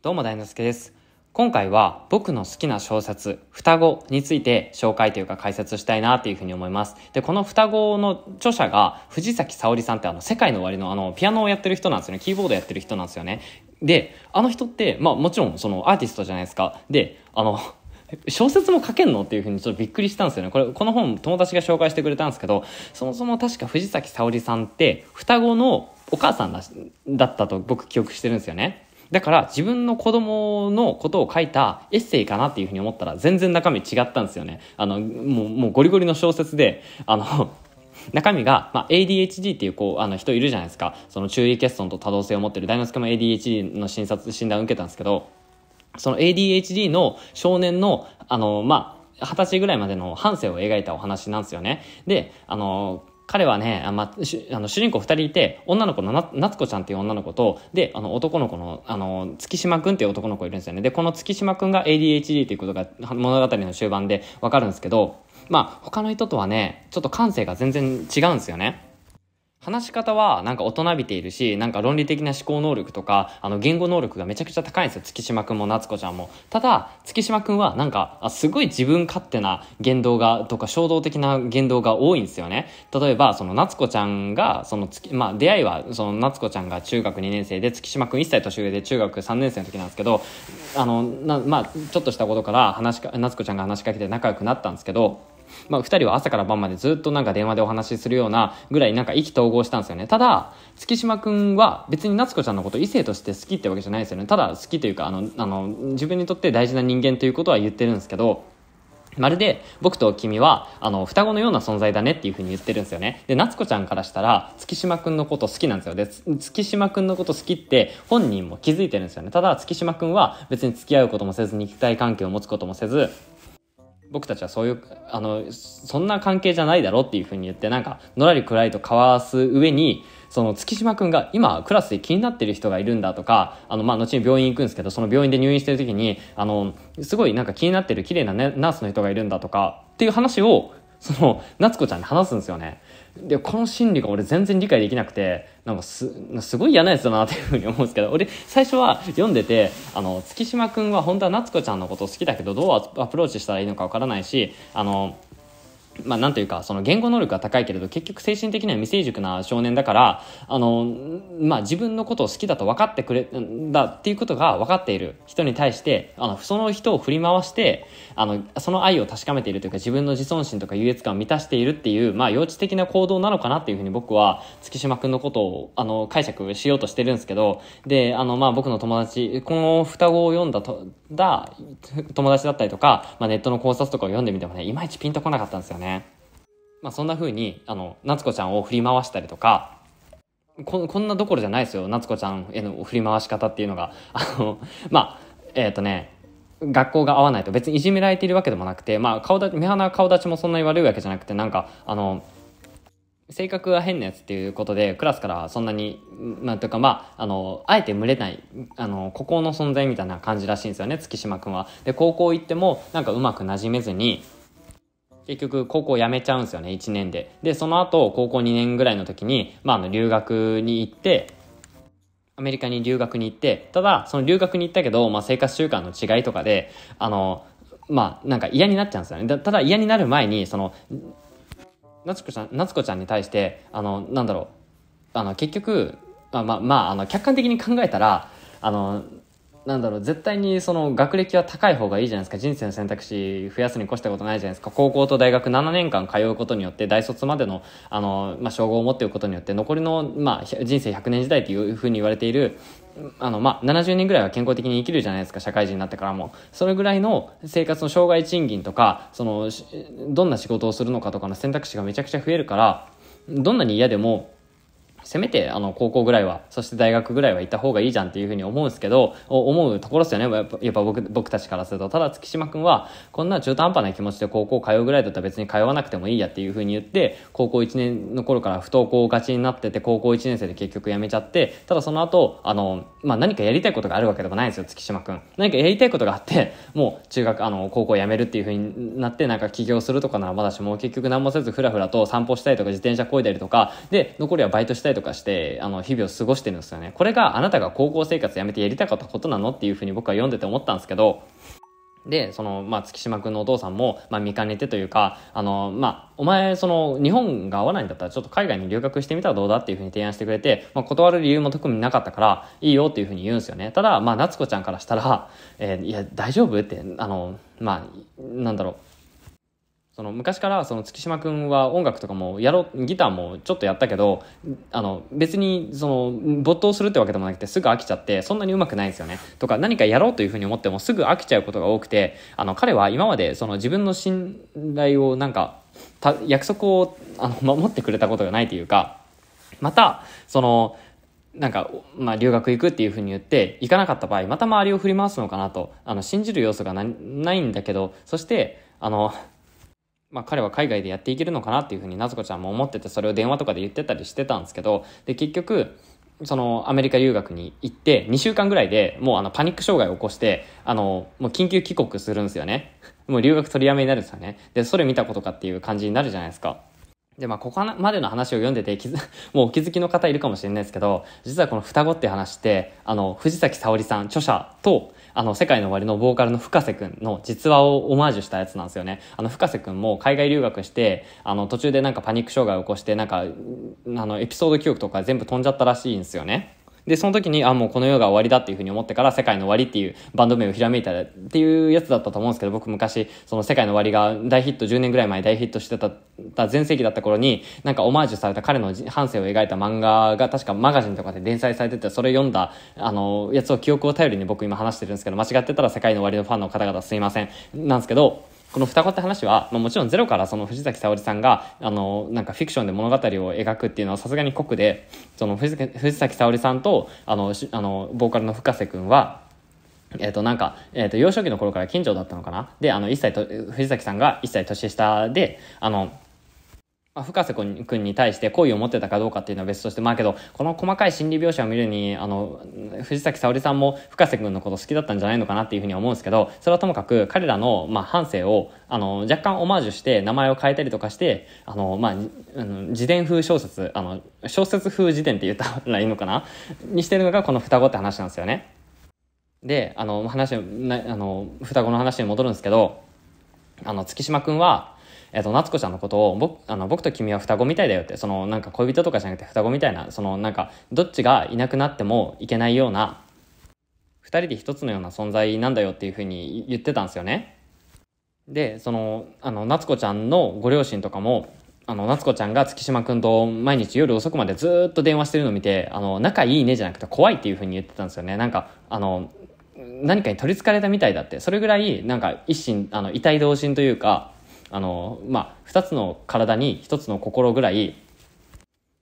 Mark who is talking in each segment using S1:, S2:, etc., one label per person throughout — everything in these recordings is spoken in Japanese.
S1: どうも大之助です。今回は僕の好きな小説、双子について紹介というか解説したいなっていうふうに思います。で、この双子の著者が藤崎沙織さんってあの世界の終わりのあのピアノをやってる人なんですよね。キーボードやってる人なんですよね。で、あの人って、まあもちろんそのアーティストじゃないですか。で、あの、小説も書けんのっていうふうにちょっとびっくりしたんですよね。これ、この本友達が紹介してくれたんですけど、そもそも確か藤崎沙織さんって双子のお母さんだだったと僕記憶してるんですよね。だから自分の子供のことを書いたエッセイかなっていうふうに思ったら全然中身違ったんですよね。あの、もう、もうゴリゴリの小説で、あの 中身が、まあ、ADHD っていうこうあの人いるじゃないですかその注意欠損と多動性を持ってる大之助も ADHD の診察診断を受けたんですけどその ADHD の少年のあの、まあ、二十歳ぐらいまでの半生を描いたお話なんですよね。であの彼はね、あまあ、あの主人公二人いて、女の子のな夏子ちゃんっていう女の子と、で、あの男の子の、あの、月島くんっていう男の子いるんですよね。で、この月島くんが ADHD っていうことが物語の終盤でわかるんですけど、まあ、他の人とはね、ちょっと感性が全然違うんですよね。話し方はなんか大人びているし、なんか論理的な思考能力とか、あの言語能力がめちゃくちゃ高いんですよ。月島くんも夏子ちゃんも。ただ、月島くんはなんか、あすごい自分勝手な言動が、とか衝動的な言動が多いんですよね。例えば、その夏子ちゃんが、その月、まあ出会いは、その夏子ちゃんが中学2年生で、月島くん1歳年上で中学3年生の時なんですけど、あの、まあちょっとしたことから話か、夏子ちゃんが話しかけて仲良くなったんですけど、まあ、2人は朝から晩までずっとなんか電話でお話しするようなぐらいなんか意気投合したんですよね。ただ、月島くんは別に夏子ちゃんのこと異性として好きってわけじゃないですよね。ただ好きというか、あの、あの、自分にとって大事な人間ということは言ってるんですけど、まるで僕と君はあの双子のような存在だねっていうふうに言ってるんですよね。で、夏子ちゃんからしたら月島くんのこと好きなんですよ。で、月島くんのこと好きって本人も気づいてるんですよね。ただ月島くんは別に付き合うこともせず肉体関係を持つこともせず僕たちはそういう、あの、そんな関係じゃないだろっていうふうに言って、なんか、のらりくらりと交わす上に、その月島くんが今クラスで気になってる人がいるんだとか、あの、まあ、後に病院行くんですけど、その病院で入院してる時に、あの、すごいなんか気になってる綺麗な、ね、ナースの人がいるんだとか、っていう話を、その、夏子ちゃんに話すんですよね。でこの心理が俺全然理解できなくてなんかすごい嫌なやつだなっていうふうに思うんですけど俺最初は読んでてあの月島君は本当は夏子ちゃんのこと好きだけどどうアプローチしたらいいのかわからないしあのまあ、なんというか、その言語能力が高いけれど、結局精神的には未成熟な少年だから、あの、まあ、自分のことを好きだと分かってくれ、だっていうことが分かっている人に対して、あの、その人を振り回して、あの、その愛を確かめているというか、自分の自尊心とか優越感を満たしているっていう、まあ、幼稚的な行動なのかなっていうふうに僕は、月島くんのことを、あの、解釈しようとしてるんですけど、で、あの、まあ、僕の友達、この双子を読んだと、だ、友達だったりとか、まあ、ネットの考察とかを読んでみてもね、いまいちピンとこなかったんですよね。ね。まあ、そんな風に、あの、夏子ちゃんを振り回したりとか、ここんなどころじゃないですよ夏子ちゃんへの振り回し方っていうのがあのまあえっ、ー、とね学校が合わないと別にいじめられているわけでもなくて、まあ、顔立ち目鼻顔立ちもそんなに悪いわけじゃなくてなんかあの性格が変なやつっていうことでクラスからそんなになんというかまああのあえて群れないあの孤高の存在みたいな感じらしいんですよね月島君は。で高校行ってもなんかうまく馴染めずに結局高校辞めちゃうんですよね、1年で。で、その後、高校2年ぐらいの時に、まあ、あの、留学に行って、アメリカに留学に行って、ただ、その留学に行ったけど、まあ、生活習慣の違いとかで、あの、まあ、なんか嫌になっちゃうんですよね。だただ、嫌になる前に、その、夏子ちゃん、夏子ちゃんに対して、あの、なんだろう、あの、結局、まあ、まあ、あの、客観的に考えたら、あの、なんだろう、絶対にその学歴は高い方がいいじゃないですか。人生の選択肢増やすに越したことないじゃないですか。高校と大学7年間通うことによって、大卒までの、あの、まあ、称号を持っておくことによって、残りの、まあ、人生100年時代というふうに言われている、あの、まあ、70年ぐらいは健康的に生きるじゃないですか、社会人になってからも。それぐらいの生活の障害賃金とか、その、どんな仕事をするのかとかの選択肢がめちゃくちゃ増えるから、どんなに嫌でも、せめてあの高校ぐらいはそして大学ぐらいは行った方がいいじゃんっていうふうに思うんですけど思うところですよねやっぱ僕僕たちからするとただ月島君はこんな中途半端な気持ちで高校通うぐらいだったら別に通わなくてもいいやっていうふうに言って高校1年の頃から不登校がちになってて高校1年生で結局辞めちゃってただその後あの、まあ、何かやりたいことがあるわけでもないんですよ月島君何かやりたいことがあってもう中学あの高校辞めるっていうふうになってなんか起業するとかならまだしも結局何もせずふらふらと散歩したりとか自転車こいだりとかで残りはバイトしたしたりとかして、あの、日々を過ごしてるんですよね。これがあなたが高校生活やめてやりたかったことなのっていうふうに僕は読んでて思ったんですけど、で、その、まあ、月島君のお父さんも、まあ、見かねてというか、あの、まあ、お前、その、日本が合わないんだったら、ちょっと海外に留学してみたらどうだっていうふうに提案してくれて、まあ、断る理由も特になかったから、いいよっていうふうに言うんですよね。ただ、まあ、夏子ちゃんからしたら、えー、いや、大丈夫って、あの、まあ、なんだろう、その昔からその月島君は音楽とかもやろギターもちょっとやったけどあの別にその没頭するってわけでもなくてすぐ飽きちゃってそんなにうまくないんですよねとか何かやろうというふうに思ってもすぐ飽きちゃうことが多くてあの彼は今までその自分の信頼をなんか約束をあの 守ってくれたことがないというかまたそのなんか、まあ、留学行くっていうふうに言って行かなかった場合また周りを振り回すのかなとあの信じる要素がないんだけどそしてあのまあ、彼は海外でやっていけるのかなっていうふうになずこちゃんも思っててそれを電話とかで言ってたりしてたんですけどで結局そのアメリカ留学に行って2週間ぐらいでもうあのパニック障害を起こしてあのもう緊急帰国するんですよね もう留学取りやめになるんですよねでそれ見たことかっていう感じになるじゃないですかでまあここまでの話を読んでて もうお気づきの方いるかもしれないですけど実はこの双子って話ってあの藤崎沙織さん著者とあの、世界の終わりのボーカルの深瀬くんの実話をオマージュしたやつなんですよね。あの、深瀬くんも海外留学して、あの、途中でなんかパニック障害を起こして、なんか、あの、エピソード記憶とか全部飛んじゃったらしいんですよね。で、その時に、あ、もうこの世が終わりだっていうふうに思ってから、世界の終わりっていうバンド名をひらめいたっていうやつだったと思うんですけど、僕昔、その世界の終わりが大ヒット、10年ぐらい前大ヒットしてた、全盛期だった頃に、なんかオマージュされた彼の半生を描いた漫画が確かマガジンとかで連載されてて、それ読んだ、あの、やつを記憶を頼りに僕今話してるんですけど、間違ってたら世界の終わりのファンの方々すいません。なんですけど、この双子って話は、まあ、もちろんゼロからその藤崎沙織さんが、あの、なんかフィクションで物語を描くっていうのはさすがに酷で、その藤崎沙織さんと、あの、あの、ボーカルの深瀬くんは、えっ、と、なんか、えっ、ー、と、幼少期の頃から近所だったのかなで、あの、一歳と、藤崎さんが一歳年下で、あの、まあ、深瀬君に対して好意を持ってたかどうかっていうのは別として、まあけど、この細かい心理描写を見るに、あの、藤崎沙織さんも深瀬君のこと好きだったんじゃないのかなっていうふうに思うんですけど、それはともかく彼らの、まあ、反省を、あの、若干オマージュして名前を変えたりとかして、あの、まあ、あの自伝風小説、あの、小説風自伝って言った らいいのかなにしてるのがこの双子って話なんですよね。で、あの、話、あの、双子の話に戻るんですけど、あの、月島君は、えっと、夏子ちゃんのことを、僕、あの、僕と君は双子みたいだよって、その、なんか恋人とかじゃなくて双子みたいな、その、なんか、どっちがいなくなってもいけないような、二人で一つのような存在なんだよっていうふうに言ってたんですよね。で、その、あの、夏子ちゃんのご両親とかも、あの、夏子ちゃんが月島君と毎日夜遅くまでずっと電話してるのを見て、あの、仲いいねじゃなくて怖いっていうふうに言ってたんですよね。なんか、あの、何かに取り憑かれたみたいだって、それぐらい、なんか一心、あの、遺体同心というか、あの、まあ、2つの体に1つの心ぐらい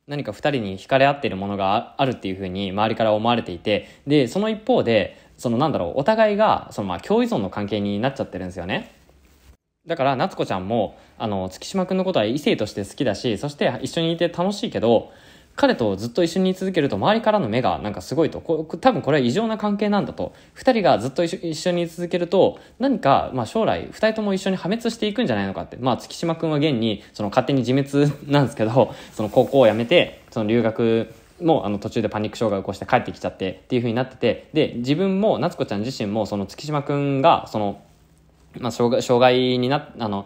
S1: 何か2人に惹かれ合っているものがあるっていうふうに周りから思われていてでその一方でそのなんだろうお互いがそのまあ共依存の関係になっちゃってるんですよね。だから夏子ちゃんもあの月島君のことは異性として好きだしそして一緒にいて楽しいけど彼とずっと一緒に続けると周りからの目がなんかすごいと多分これは異常な関係なんだと二人がずっと一緒に続けると何かまあ将来二人とも一緒に破滅していくんじゃないのかってまあ月島くんは現にその勝手に自滅なんですけど その高校を辞めてその留学もあの途中でパニック障害を起こして帰ってきちゃってっていう風になっててで自分も夏子ちゃん自身もその月島くんがそのまあ、障害障害になあの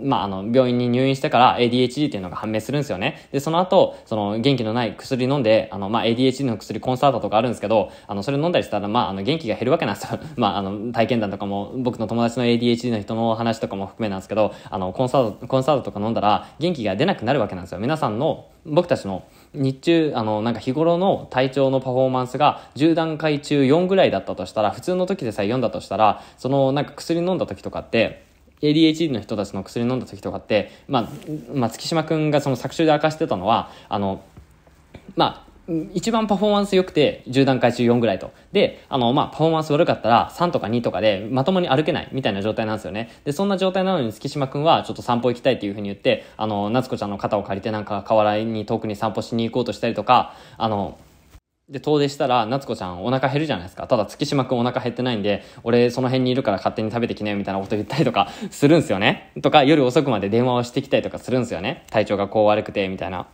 S1: まあ、あの、病院に入院してから ADHD っていうのが判明するんですよね。で、その後、その、元気のない薬飲んで、あの、まあ、ADHD の薬コンサートとかあるんですけど、あの、それ飲んだりしたら、まあ、あの、元気が減るわけなんですよ。まあ、あの、体験談とかも、僕の友達の ADHD の人の話とかも含めなんですけど、あの、コンサート、コンサートとか飲んだら、元気が出なくなるわけなんですよ。皆さんの、僕たちの、日中、あの、なんか日頃の体調のパフォーマンスが10段階中4ぐらいだったとしたら、普通の時でさえ4だとしたら、その、なんか薬飲んだ時とかって、ADHD の人たちの薬飲んだ時とかって、まあ、まあ、月島君がその作中で明かしてたのは、あの、まあ、一番パフォーマンス良くて10段階中4ぐらいと。で、あの、まあ、パフォーマンス悪かったら3とか2とかでまともに歩けないみたいな状態なんですよね。で、そんな状態なのに月島くんはちょっと散歩行きたいっていうふうに言って、あの、夏子ちゃんの肩を借りてなんか河原に遠くに散歩しに行こうとしたりとか、あの、で、遠出したら、夏子ちゃんお腹減るじゃないですか。ただ、月島くんお腹減ってないんで、俺その辺にいるから勝手に食べてきなよみたいなこと言ったりとかするんすよね。とか、夜遅くまで電話をしてきたりとかするんすよね。体調がこう悪くて、みたいな。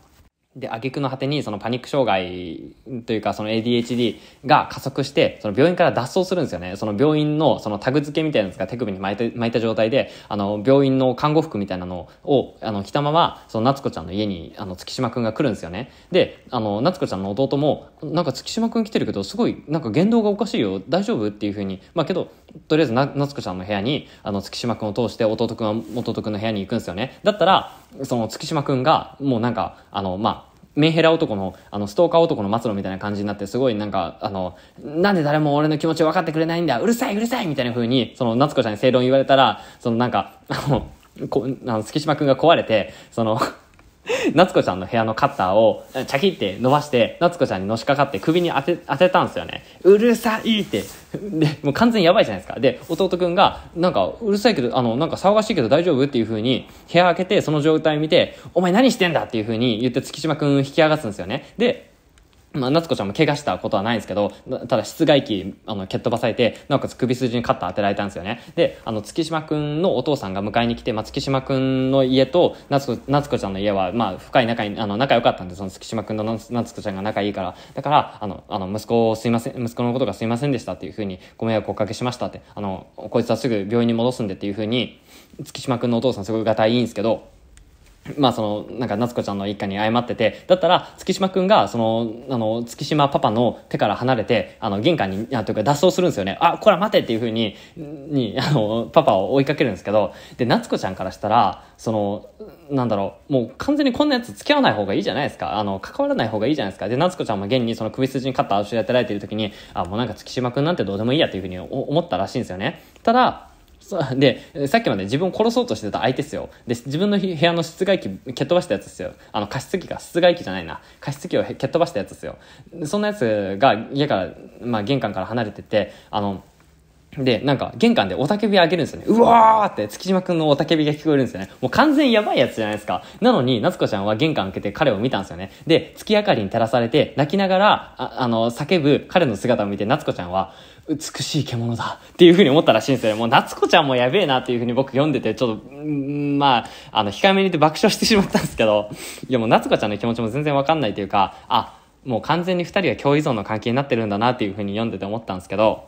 S1: で、挙句の果てにそのパニック障害というかその ADHD が加速して、その病院から脱走するんですよね。その病院のそのタグ付けみたいなやつが手首に巻いた巻いた状態で、あの、病院の看護服みたいなのを、あの、着たまま、その夏子ちゃんの家に、あの、月島くんが来るんですよね。で、あの、夏子ちゃんの弟も、なんか月島くん来てるけど、すごい、なんか言動がおかしいよ、大丈夫っていうふうに、まあけど、とりあえずな、夏子ちゃんの部屋に、あの、月島くんを通して弟くんは弟くんの部屋に行くんですよね。だったら、その月島くんが、もうなんか、あの、まあ、メンヘラ男の、あの、ストーカー男の末路みたいな感じになって、すごいなんか、あの、なんで誰も俺の気持ち分かってくれないんだ、うるさいうるさいみたいな風に、その、夏子ちゃんに正論言われたら、そのなんか、あの、こあの月島くんが壊れて、その夏子ちゃんの部屋のカッターを、チャキって伸ばして、夏子ちゃんにのしかかって首に当て、当てたんですよね。うるさいって。で、もう完全にやばいじゃないですか。で、弟くんが、なんか、うるさいけど、あの、なんか騒がしいけど大丈夫っていう風に、部屋開けて、その状態見て、お前何してんだっていう風に言って月島くん引き上がすんですよね。で、まあ、夏子ちゃんも怪我したことはないんですけど、ただ室外機、あの、蹴っ飛ばされて、なおかつ首筋にカッター当てられたんですよね。で、あの、月島くんのお父さんが迎えに来て、まあ、月島くんの家と、夏子、夏子ちゃんの家は、まあ、深い仲に、あの、仲良かったんで、その月島くんと夏子ちゃんが仲いいから、だから、あの、あの、息子をすいません、息子のことがすいませんでしたっていうふうに、ご迷惑をおかけしましたって、あの、こいつはすぐ病院に戻すんでっていうふうに、月島くんのお父さんすごいがたいいんですけど、まあその、なんか、夏子ちゃんの一家に謝ってて、だったら、月島くんが、その、あの、月島パパの手から離れて、あの、玄関に、あというか脱走するんですよね。あ、こら待てっていうふうに、に、あの、パパを追いかけるんですけど、で、夏子ちゃんからしたら、その、なんだろう、もう完全にこんなやつ付き合わない方がいいじゃないですか。あの、関わらない方がいいじゃないですか。で、夏子ちゃんも現にその首筋にカッターをしられてる時に、あ、もうなんか月島くんなんてどうでもいいやっていうふうに思ったらしいんですよね。ただ、そうで、さっきまで自分を殺そうとしてた相手っすよ。で、自分の部屋の室外機蹴っ飛ばしたやつっすよ。あの、加湿器か、室外機じゃないな。加湿器を蹴っ飛ばしたやつっすよ。そんなやつが家から、まあ、玄関から離れてて、あの、で、なんか、玄関で雄たけびあげるんですよね。うわーって月島くんの雄たけびが聞こえるんですよね。もう完全やばいやつじゃないですか。なのに、夏子ちゃんは玄関開けて彼を見たんですよね。で、月明かりに照らされて、泣きながら、ああの、叫ぶ彼の姿を見て、夏子ちゃんは、美しい獣だっていうふうに思ったらしいんですよね。もう夏子ちゃんもやべえなっていうふうに僕読んでて、ちょっと、まあ、あの、控えめに言って爆笑してしまったんですけど、いやもう夏子ちゃんの気持ちも全然わかんないというか、あ、もう完全に2人は共依存の関係になってるんだなっていうふうに読んでて思ったんですけど、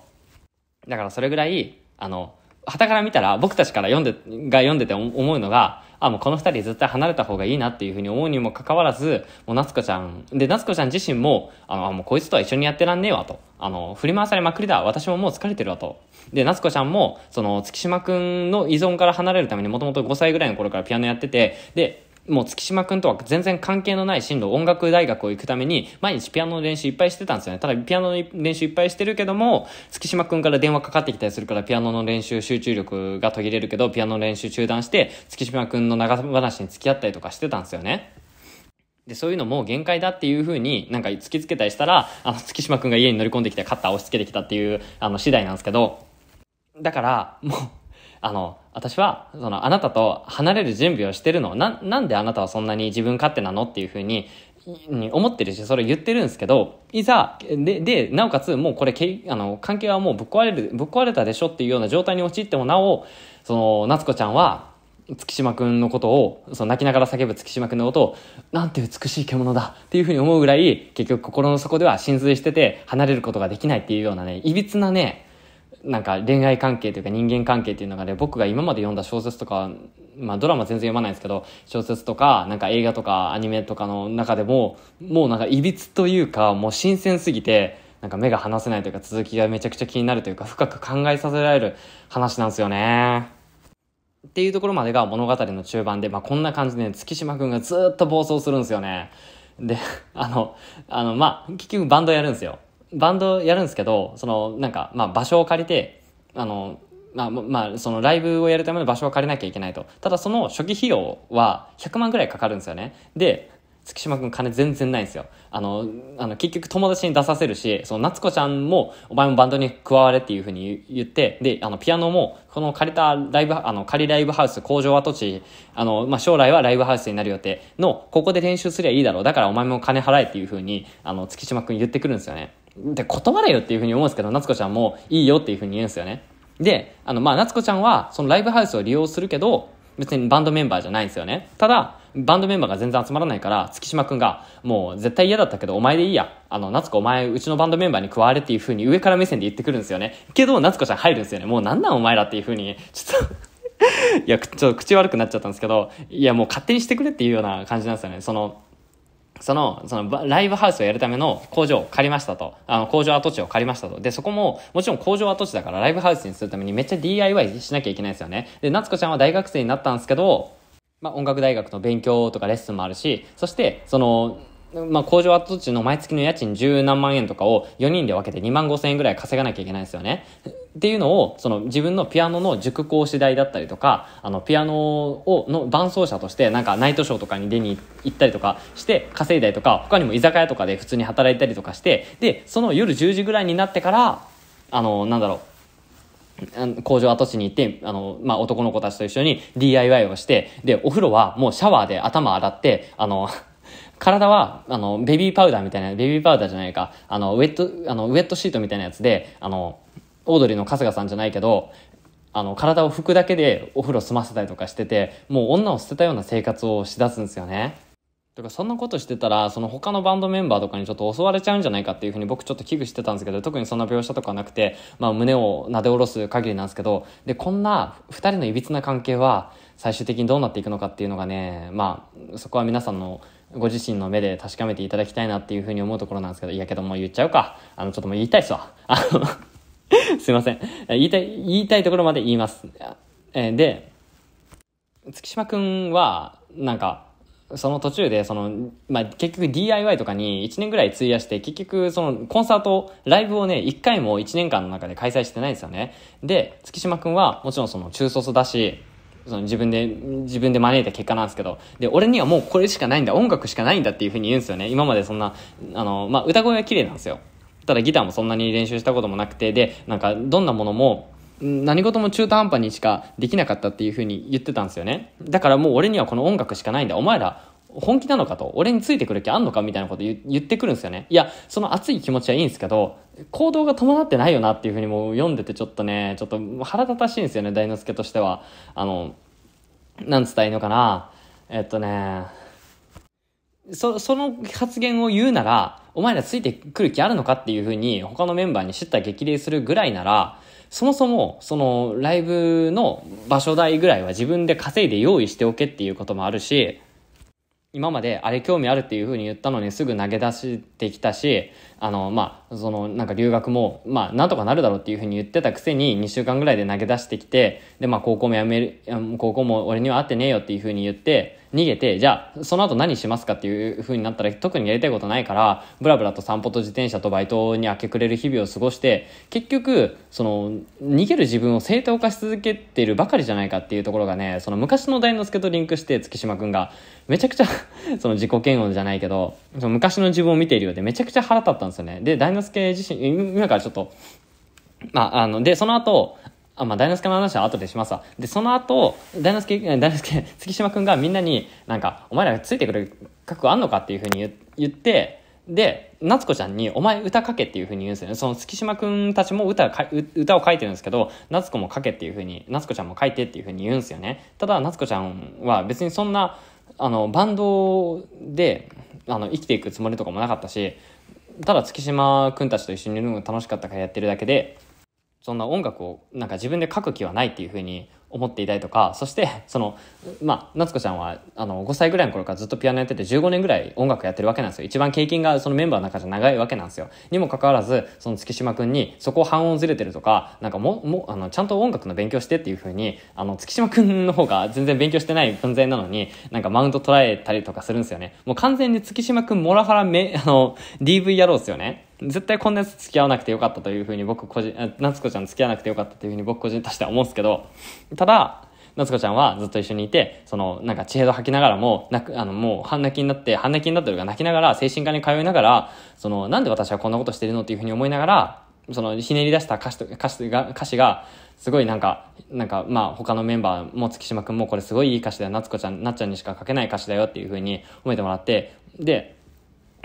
S1: だからそれぐらい、あの、旗から見たら僕たちから読んで、が読んでて思うのが、あ、もうこの二人絶対離れた方がいいなっていうふうに思うにもかかわらず、もう夏子ちゃん、で、夏子ちゃん自身も、あの、もうこいつとは一緒にやってらんねえわと。あの、振り回されまくりだ。私ももう疲れてるわと。で、夏子ちゃんも、その、月島くんの依存から離れるためにもともと5歳ぐらいの頃からピアノやってて、で、もう月島くんとは全然関係のない進路、音楽大学を行くために、毎日ピアノの練習いっぱいしてたんですよね。ただ、ピアノの練習いっぱいしてるけども、月島くんから電話かかってきたりするから、ピアノの練習集中力が途切れるけど、ピアノの練習中断して、月島くんの長話に付き合ったりとかしてたんですよね。で、そういうのも限界だっていうふうになんか突きつけたりしたら、あの、月島くんが家に乗り込んできてカッター押し付けてきたっていう、あの、次第なんですけど、だから、もう、あの、私は、その、あなたと離れる準備をしてるの。な、なんであなたはそんなに自分勝手なのっていうふうに、に思ってるし、それ言ってるんですけど、いざ、で、で、なおかつ、もうこれ、けあの、関係はもうぶっ壊れる、ぶっ壊れたでしょっていうような状態に陥ってもなお、その、夏子ちゃんは、月島くんのことを、その泣きながら叫ぶ月島くんのことを、なんて美しい獣だっていうふうに思うぐらい、結局心の底では心髄してて、離れることができないっていうようなね、いびつなね、なんか恋愛関係というか人間関係っていうのがね、僕が今まで読んだ小説とか、まあドラマ全然読まないですけど、小説とか、なんか映画とかアニメとかの中でも、もうなんか歪というか、もう新鮮すぎて、なんか目が離せないというか続きがめちゃくちゃ気になるというか深く考えさせられる話なんですよね。っていうところまでが物語の中盤で、まあ、こんな感じで、ね、月島くんがずっと暴走するんですよね。で、あの、あの、まあ、結局バンドやるんですよ。バンドやるんですけど、その、なんか、まあ、場所を借りて、あの、まあ、まあ、そのライブをやるための場所を借りなきゃいけないと。ただその初期費用は100万ぐらいかかるんですよね。で、月島君金全然ないんですよ。あの、あの、結局友達に出させるし、その夏子ちゃんも、お前もバンドに加われっていうふうに言って、で、あの、ピアノも、この借りたライブ、あの、仮ライブハウス、工場跡地、あの、まあ、将来はライブハウスになる予定の、ここで練習すりゃいいだろう。だからお前も金払えっていうふうに、あの、月島君言ってくるんですよね。で断れよっていうふうに思うんですけど夏子ちゃんもいいよっていうふうに言うんですよねであのまあ夏子ちゃんはそのライブハウスを利用するけど別にバンドメンバーじゃないんですよねただバンドメンバーが全然集まらないから月島君がもう絶対嫌だったけどお前でいいやあの夏子お前うちのバンドメンバーに加われっていうふうに上から目線で言ってくるんですよねけど夏子ちゃん入るんですよねもうなんなんお前らっていうふうにちょっといやちょっと口悪くなっちゃったんですけどいやもう勝手にしてくれっていうような感じなんですよねそのその、その、ライブハウスをやるための工場を借りましたと。あの、工場跡地を借りましたと。で、そこも、もちろん工場跡地だからライブハウスにするためにめっちゃ DIY しなきゃいけないですよね。で、夏子ちゃんは大学生になったんですけど、まあ、音楽大学の勉強とかレッスンもあるし、そして、その、まあ、工場跡地の毎月の家賃十何万円とかを4人で分けて2万5千円ぐらい稼がなきゃいけないんですよね。っていうのを、その自分のピアノの塾講師代だったりとか、あの、ピアノを、の伴奏者として、なんかナイトショーとかに出に行ったりとかして、稼いだりとか、他にも居酒屋とかで普通に働いたりとかして、で、その夜10時ぐらいになってから、あの、なんだろう、工場跡地に行って、あの、まあ、男の子たちと一緒に DIY をして、で、お風呂はもうシャワーで頭洗って、あの、体は、あの、ベビーパウダーみたいな、ベビーパウダーじゃないか、あの、ウェット、あの、ウェットシートみたいなやつで、あの、オードリーの春日さんじゃないけど、あの、体を拭くだけでお風呂済ませたりとかしてて、もう女を捨てたような生活をしだすんですよね。とか、そんなことしてたら、その他のバンドメンバーとかにちょっと襲われちゃうんじゃないかっていうふうに僕ちょっと危惧してたんですけど、特にそんな描写とかなくて、まあ胸をなで下ろす限りなんですけど、で、こんな二人のいびつな関係は、最終的にどうなっていくのかっていうのがね、まあ、そこは皆さんのご自身の目で確かめていただきたいなっていうふうに思うところなんですけど、いやけどもう言っちゃうか。あの、ちょっともう言いたいっすわ。あの すいません。言いたい、言いたいところまで言います。えで、月島くんは、なんか、その途中で、その、まあ、結局 DIY とかに1年ぐらい費やして、結局そのコンサート、ライブをね、1回も1年間の中で開催してないんですよね。で、月島くんはもちろんその中卒だし、その自分で、自分で招いた結果なんですけど、で、俺にはもうこれしかないんだ、音楽しかないんだっていうふうに言うんですよね。今までそんな、あの、まあ、歌声は綺麗なんですよ。ただギターもそんなに練習したこともなくて、で、なんかどんなものも、何事も中途半端にしかできなかったっていうふうに言ってたんですよね。だからもう俺にはこの音楽しかないんだ。お前ら本気なのかと、俺についてくる気あんのかみたいなこと言ってくるんですよね。いや、その熱い気持ちはいいんですけど、行動が伴ってないよなっていうふうにもう読んでてちょっとね、ちょっと腹立たしいんですよね、大之助としては。あの、なんつったらいいのかな。えっとね、そ、その発言を言うなら、お前らついてくる気あるのかっていうふうに他のメンバーに叱咤激励するぐらいなら、そもそも、その、ライブの場所代ぐらいは自分で稼いで用意しておけっていうこともあるし、今まであれ興味あるっていうふうに言ったのにすぐ投げ出してきたしあの、まあ、その、なんか留学も、まあ、なんとかなるだろうっていうふうに言ってたくせに、2週間ぐらいで投げ出してきて、で、まあ、高校もやめる、高校も俺には会ってねえよっていうふうに言って、逃げて、じゃあ、その後何しますかっていうふうになったら、特にやりたいことないから、ブラブラと散歩と自転車とバイトに明け暮れる日々を過ごして、結局、その、逃げる自分を正当化し続けてるばかりじゃないかっていうところがね、その昔の大之助とリンクして、月島くんが、めちゃくちゃ その自己嫌悪じゃないけど、その昔の自分を見ているようで、めちゃくちゃ腹立ったですよね。で、大之助自身、今からちょっと、まあ、あの、で、その後、あ、まあ、大之助の話は後でしますわ。で、その後、大之助、大之助、月島君がみんなに、なんか、お前らついてくる覚悟あんのかっていうふうに言って、で、夏子ちゃんに、お前歌かけっていうふうに言うんですよね。その月島君たちも歌か歌を書いてるんですけど、夏子もかけっていうふうに、夏子ちゃんも書いてっていうふうに言うんですよね。ただ、夏子ちゃんは別にそんな、あの、バンドで、あの、生きていくつもりとかもなかったし、ただ月島君たちと一緒にいるのが楽しかったからやってるだけでそんな音楽をなんか自分で書く気はないっていうふうに思っていたりとか、そして、その、まあ、夏子ちゃんは、あの、5歳ぐらいの頃からずっとピアノやってて、15年ぐらい音楽やってるわけなんですよ。一番経験がそのメンバーの中じゃ長いわけなんですよ。にもかかわらず、その月島くんに、そこ半音ずれてるとか、なんかも、も、あの、ちゃんと音楽の勉強してっていうふうに、あの、月島くんの方が全然勉強してない分際なのに、なんかマウント捉えたりとかするんですよね。もう完全に月島くんモラハラめ、あの、DV 野郎っすよね。絶対こんなやつ付き合わなくてよかったというふうに僕個人、夏子ちゃん付き合わなくてよかったというふうに僕個人としては思うんですけど、ただ、夏子ちゃんはずっと一緒にいて、その、なんか、血へど吐きながらも、泣く、あの、もう、半泣きになって、半泣きになってるか泣きながら、精神科に通いながら、その、なんで私はこんなことしてるのっていうふうに思いながら、その、ひねり出した歌詞と、歌詞が、歌詞が、すごいなんか、なんか、まあ、他のメンバーも月島くんもこれすごいいい歌詞だよ、夏子ちゃん、なっちゃんにしか書けない歌詞だよっていうふうに褒めてもらって、で、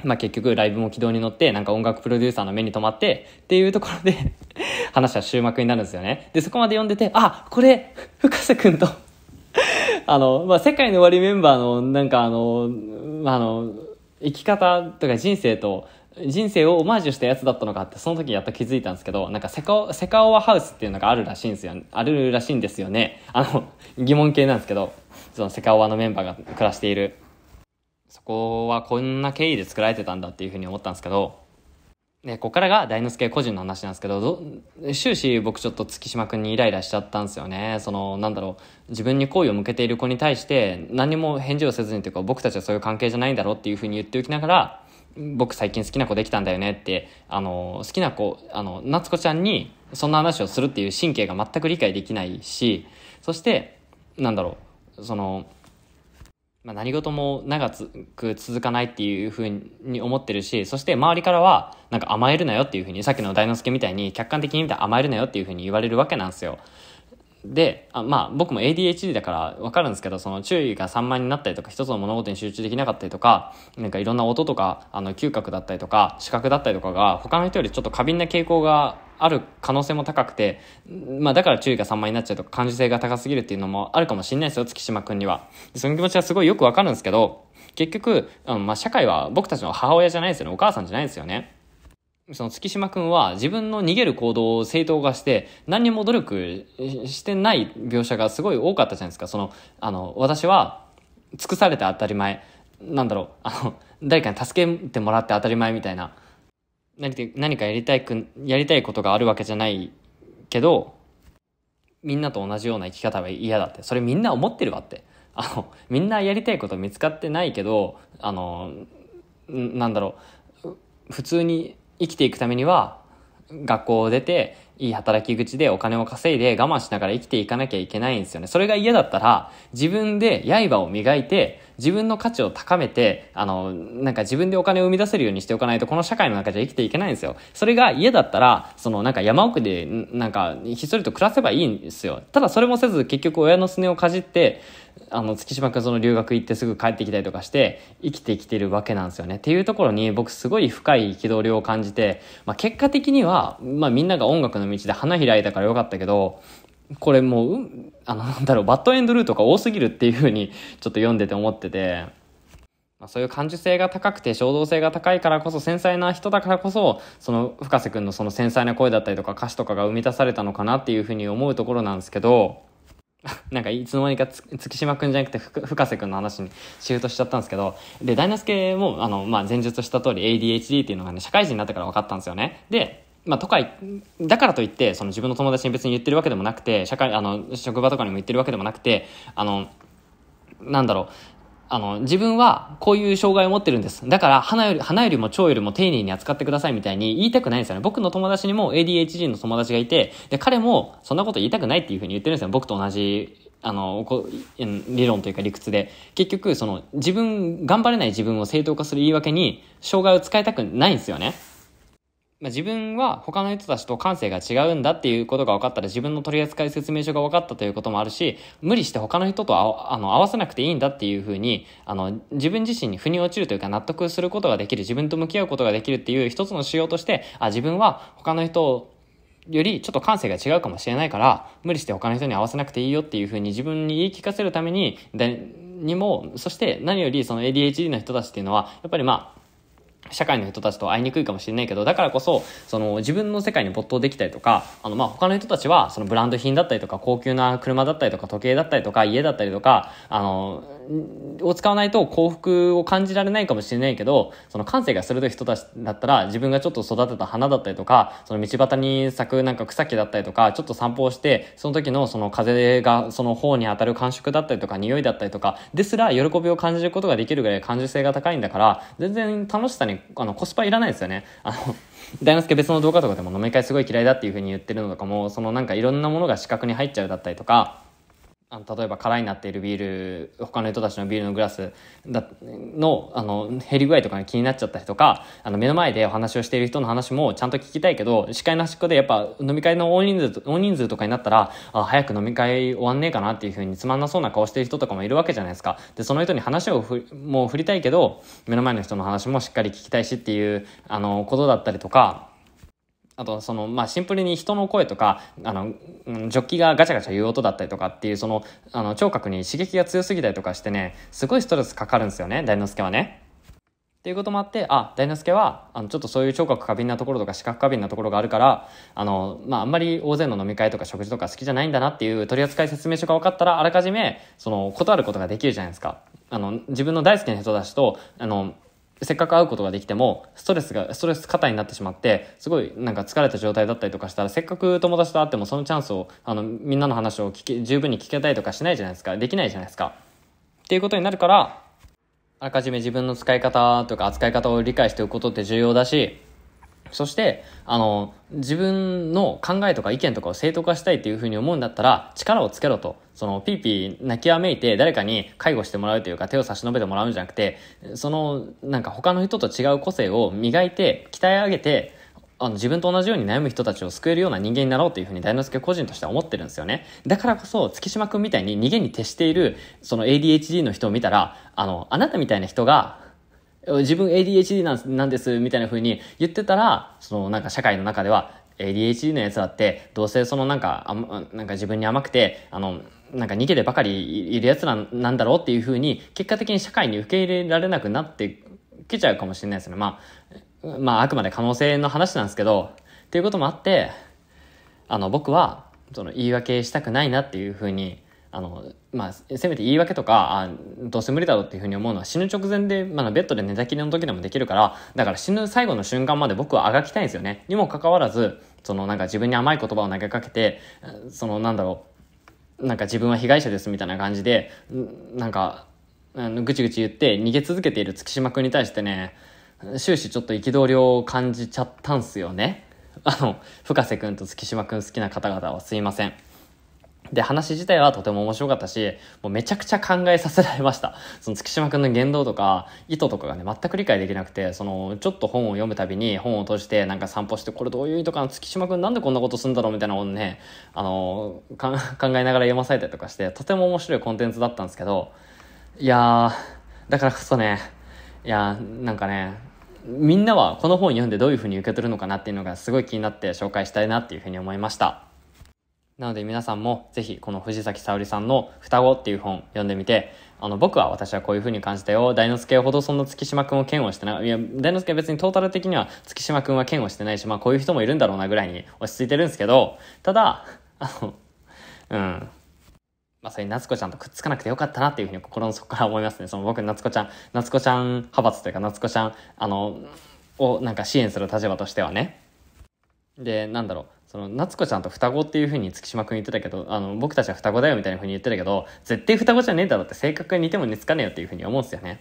S1: まあ、結局ライブも軌道に乗ってなんか音楽プロデューサーの目に留まってっていうところで 話は終幕になるんですよねでそこまで読んでてあこれ深瀬君と あの、まあ、世界の終わりメンバーのなんかあの,、あの生き方とか人生と人生をオマージュしたやつだったのかってその時やっと気づいたんですけどなんかセカオセカオワハウスっていうのがあるらしいんですよあるらしいんですよねあの疑問系なんですけどそのセカオワのメンバーが暮らしているそこはこんな経緯で作られてたんだっていうふうに思ったんですけど、で、ここからが大之助個人の話なんですけど終始僕ちょっと月島君にイライラしちゃったんですよねそのなんだろう自分に好意を向けている子に対して何も返事をせずにというか僕たちはそういう関係じゃないんだろうっていうふうに言っておきながら僕最近好きな子できたんだよねってあの好きな子あの夏子ちゃんにそんな話をするっていう神経が全く理解できないしそしてなんだろうそのまあ、何事も長く続かないっていうふうに思ってるし、そして周りからは、なんか甘えるなよっていうふうに、さっきの大之助みたいに客観的に見て甘えるなよっていうふうに言われるわけなんですよ。であまあ僕も ADHD だから分かるんですけどその注意が散漫になったりとか一つの物事に集中できなかったりとかなんかいろんな音とかあの嗅覚だったりとか視覚だったりとかが他の人よりちょっと過敏な傾向がある可能性も高くて、まあ、だから注意が散漫になっちゃうとか感受性が高すぎるっていうのもあるかもしれないですよ月島君には。その気持ちはすごいよく分かるんですけど結局、うんまあ、社会は僕たちの母親じゃないですよねお母さんじゃないですよね。その月島くんは自分の逃げる行動を正当化して何にも努力してない描写がすごい多かったじゃないですか。その、あの、私は尽くされて当たり前。なんだろう、あの、誰かに助けてもらって当たり前みたいな。何何かやりたいく、やりたいことがあるわけじゃないけど、みんなと同じような生き方は嫌だって。それみんな思ってるわって。あの、みんなやりたいこと見つかってないけど、あの、なんだろう、普通に生きていくためには、学校を出て、いい働き口でお金を稼いで我慢しながら生きていかなきゃいけないんですよね。それが嫌だったら、自分で刃を磨いて、自分の価値を高めて、あの、なんか自分でお金を生み出せるようにしておかないと、この社会の中じゃ生きていけないんですよ。それが家だったら、そのなんか山奥で、なんか、ひっそりと暮らせばいいんですよ。ただそれもせず、結局親のすねをかじって、あの月島君その留学行ってすぐ帰ってきたりとかして生きてきてるわけなんですよね。っていうところに僕すごい深い憤りを感じて、まあ、結果的には、まあ、みんなが音楽の道で花開いたからよかったけどこれもうあのなんだろうバッドエンドルートが多すぎるっていうふうにちょっと読んでて思ってて。まあ、そういう感受性が高くて衝動性が高いからこそ繊細な人だからこそその深瀬君のその繊細な声だったりとか歌詞とかが生み出されたのかなっていうふうに思うところなんですけどなんかいつの間にか月島君じゃなくて深瀬君の話にシフトしちゃったんですけど、で、大之助も、あの、まあ、前述した通り ADHD っていうのがね、社会人になってから分かったんですよね。で、まあ、都会、だからといって、その自分の友達に別に言ってるわけでもなくて、社会、あの、職場とかにも言ってるわけでもなくて、あの、なんだろう、あの、自分はこういう障害を持ってるんです。だから、花より、花よりも蝶よりも丁寧に扱ってくださいみたいに言いたくないんですよね。僕の友達にも ADHD の友達がいて、で、彼もそんなこと言いたくないっていうふうに言ってるんですよ。僕と同じ、あの、こ理論というか理屈で。結局、その、自分、頑張れない自分を正当化する言い訳に、障害を使いたくないんですよね。まあ、自分は他の人たちと感性が違うんだっていうことが分かったら自分の取り扱い説明書が分かったということもあるし無理して他の人とあの合わせなくていいんだっていうふうにあの自分自身に腑に落ちるというか納得することができる自分と向き合うことができるっていう一つの仕様としてあ自分は他の人よりちょっと感性が違うかもしれないから無理して他の人に合わせなくていいよっていうふうに自分に言い聞かせるためににもそして何よりその ADHD の人たちっていうのはやっぱりまあ社会の人たちと会いにくいかもしれないけど、だからこそ、その自分の世界に没頭できたりとか、あのまあ他の人たちは、そのブランド品だったりとか、高級な車だったりとか、時計だったりとか、家だったりとか、あの、を使わないと幸福を感じられないかもしれないけど、その感性が鋭い人たちだったら、自分がちょっと育てた花だったりとか、その道端に咲くなんか草木だったりとか、ちょっと散歩をして、その時のその風がその方に当たる感触だったりとか、匂いだったりとか、ですら喜びを感じることができるぐらい感受性が高いんだから、全然楽しさにあのコスパいらないですよね。あの、大之助別の動画とかでも飲み会すごい嫌いだっていう風に言ってるのとかも、そのなんかいろんなものが視覚に入っちゃうだったりとか、あの例えば空になっているビール他の人たちのビールのグラスだのあの減り具合とかが気になっちゃったりとかあの目の前でお話をしている人の話もちゃんと聞きたいけど司会の端っこでやっぱ飲み会の大人数大人数とかになったらあ早く飲み会終わんねえかなっていうふうにつまんなそうな顔してる人とかもいるわけじゃないですかでその人に話をふもう振りたいけど目の前の人の話もしっかり聞きたいしっていうあのことだったりとか。あと、その、まあ、シンプルに人の声とか、あの、ジョッキがガチャガチャ言う音だったりとかっていう、その、あの、聴覚に刺激が強すぎたりとかしてね、すごいストレスかかるんですよね、大之助はね。っていうこともあって、あ、大之助は、あの、ちょっとそういう聴覚過敏なところとか視覚過敏なところがあるから、あの、まあ、あんまり大勢の飲み会とか食事とか好きじゃないんだなっていう取扱説明書が分かったら、あらかじめ、その、断ることができるじゃないですか。あの、自分の大好きな人たちと、あの、せっかく会うことができても、ストレスが、ストレス過多になってしまって、すごいなんか疲れた状態だったりとかしたら、せっかく友達と会ってもそのチャンスを、あの、みんなの話を聞け、十分に聞けたりとかしないじゃないですか。できないじゃないですか。っていうことになるから、あらかじめ自分の使い方とか扱い方を理解しておくことって重要だし、そして、あの、自分の考えとか意見とかを正当化したいっていうふうに思うんだったら、力をつけろと。その、ピーピー泣きわめいて誰かに介護してもらうというか手を差し伸べてもらうんじゃなくて、その、なんか他の人と違う個性を磨いて、鍛え上げて、あの自分と同じように悩む人たちを救えるような人間になろうというふうに大之助個人としては思ってるんですよね。だからこそ、月島くんみたいに逃げに徹している、その ADHD の人を見たら、あの、あなたみたいな人が自分 ADHD なんなんですみたいな風に言ってたらそのなんか社会の中では ADHD のやつだってどうせそのなんかあなんか自分に甘くてあのなんか逃げてばかりいるやつなんなんだろうっていう風に結果的に社会に受け入れられなくなってきちゃうかもしれないですねまあまああくまで可能性の話なんですけどっていうこともあってあの僕はその言い訳したくないなっていう風にあの、まあ、せめて言い訳とか、あどうせ無理だろうっていうふうに思うのは死ぬ直前で、まあ、ベッドで寝たきりの時でもできるから、だから死ぬ最後の瞬間まで僕はあがきたいんですよね。にもかかわらず、そのなんか自分に甘い言葉を投げかけて、そのなんだろう、なんか自分は被害者ですみたいな感じで、なんか、ぐちぐち言って逃げ続けている月島君に対してね、終始ちょっと憤りを感じちゃったんすよね。あの、深瀬君と月島君好きな方々はすいません。で、話自体はとても面白かったし、もうめちゃくちゃ考えさせられました。その月島くんの言動とか、意図とかがね、全く理解できなくて、その、ちょっと本を読むたびに、本を閉じて、なんか散歩して、これどういう意図かな、月島くんなんでこんなことすんだろうみたいなもとね、あの、考えながら読まされたりとかして、とても面白いコンテンツだったんですけど、いやー、だからこそね、いやー、なんかね、みんなはこの本読んでどういうふうに受け取るのかなっていうのがすごい気になって紹介したいなっていうふうに思いました。なので皆さんもぜひこの藤崎沙織さんの双子っていう本読んでみて、あの僕は私はこういう風に感じたよ。大之助ほどそんな月島くんを嫌悪してない。いや、大之助は別にトータル的には月島くんは嫌悪してないし、まあこういう人もいるんだろうなぐらいに落ち着いてるんですけど、ただ、あの、うん。まあそれう夏子ちゃんとくっつかなくてよかったなっていうふうに心の底から思いますね。その僕夏子ちゃん、夏子ちゃん派閥というか夏子ちゃん、あの、をなんか支援する立場としてはね。で、なんだろう。その夏子ちゃんと双子っていうふうに月島君言ってたけどあの僕たちは双子だよみたいなふうに言ってたけど絶対双子じゃねえだろって性格が似ても似つかねえよっていう風に思うんですよね。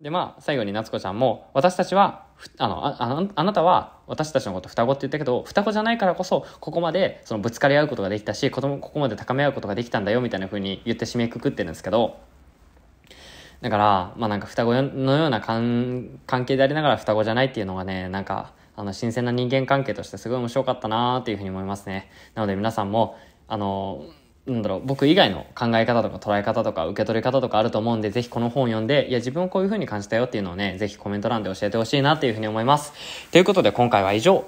S1: でまあ最後に夏子ちゃんも私たちはあのああなたは私たちのこと双子って言ったけど双子じゃないからこそここまでそのぶつかり合うことができたし子供ここまで高め合うことができたんだよみたいなふうに言って締めくくってるんですけどだからまあなんか双子のような関係でありながら双子じゃないっていうのがねなんかあの、新鮮な人間関係としてすごい面白かったなーっていうふうに思いますね。なので皆さんも、あの、なんだろう、僕以外の考え方とか捉え方とか受け取り方とかあると思うんで、ぜひこの本を読んで、いや、自分はこういうふうに感じたよっていうのをね、ぜひコメント欄で教えてほしいなっていうふうに思います。ということで今回は以上。